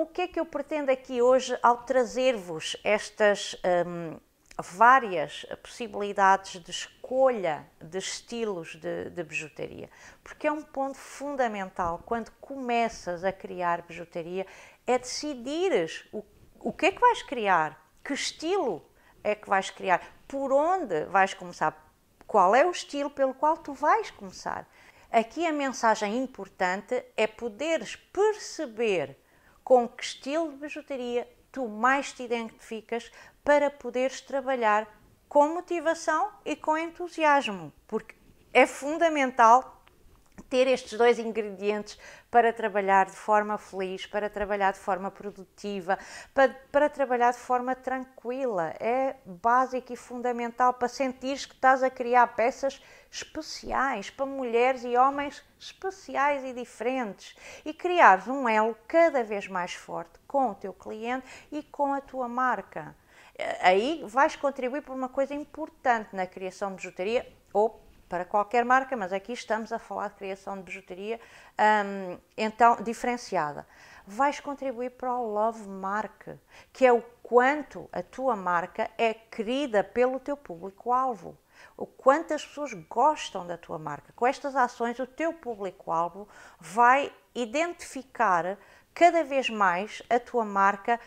o que é que eu pretendo aqui hoje ao trazer-vos estas hum, várias possibilidades de escolha de estilos de, de, bijuteria? Porque é um ponto fundamental quando começas a criar bijuteria é decidires o, o que é que vais criar, que estilo é que vais criar, por onde vais começar, qual é o estilo pelo qual tu vais começar. Aqui a mensagem importante é poderes perceber com que estilo de bijuteria tu mais te identificas para poderes trabalhar com motivação e com entusiasmo, porque é fundamental ter estes dois ingredientes para trabalhar de forma feliz, para trabalhar de forma produtiva, para, para trabalhar de forma tranquila. É básico e fundamental para sentir que estás a criar peças especiais para mulheres e homens especiais e diferentes e criares um elo cada vez mais forte com o teu cliente e com a tua marca. Eh, aí vais contribuir para uma coisa importante na criação de bijuteria ou para qualquer marca, mas aqui estamos a falar de criação de bijuteria um, então diferenciada. Vais contribuir para o Love Mark, que é o quanto a tua marca é querida pelo teu público-alvo. O quanto as pessoas gostam da tua marca. Com estas ações, o teu público-alvo vai identificar cada vez mais a tua marca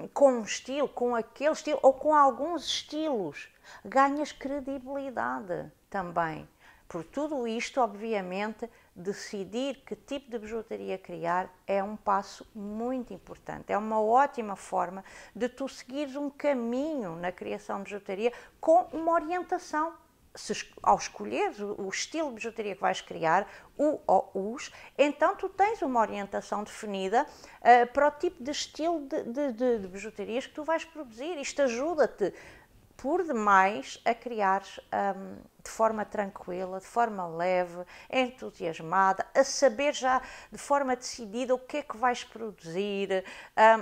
um, com um estilo, com aquele estilo ou com alguns estilos. Ganhas credibilidade também. Por tudo isto, obviamente, decidir que tipo de bijuteria criar é um passo muito importante. É uma ótima forma de tu seguires um caminho na criação de bijuteria com uma orientação se, ao escolher o estilo de bijuteria que vais criar, o ou os, então tu tens uma orientação definida uh, para o tipo de estilo de, de, de, de, bijuterias que tu vais produzir. Isto ajuda-te, por demais, a criar um, de forma tranquila, de forma leve, entusiasmada, a saber já de forma decidida o que é que vais produzir.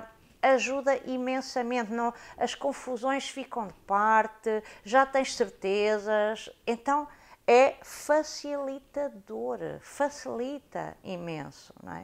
Um, ajuda imensamente. Não, as confusões ficam de parte, já tens certezas. Então é facilitador, facilita imenso, não é?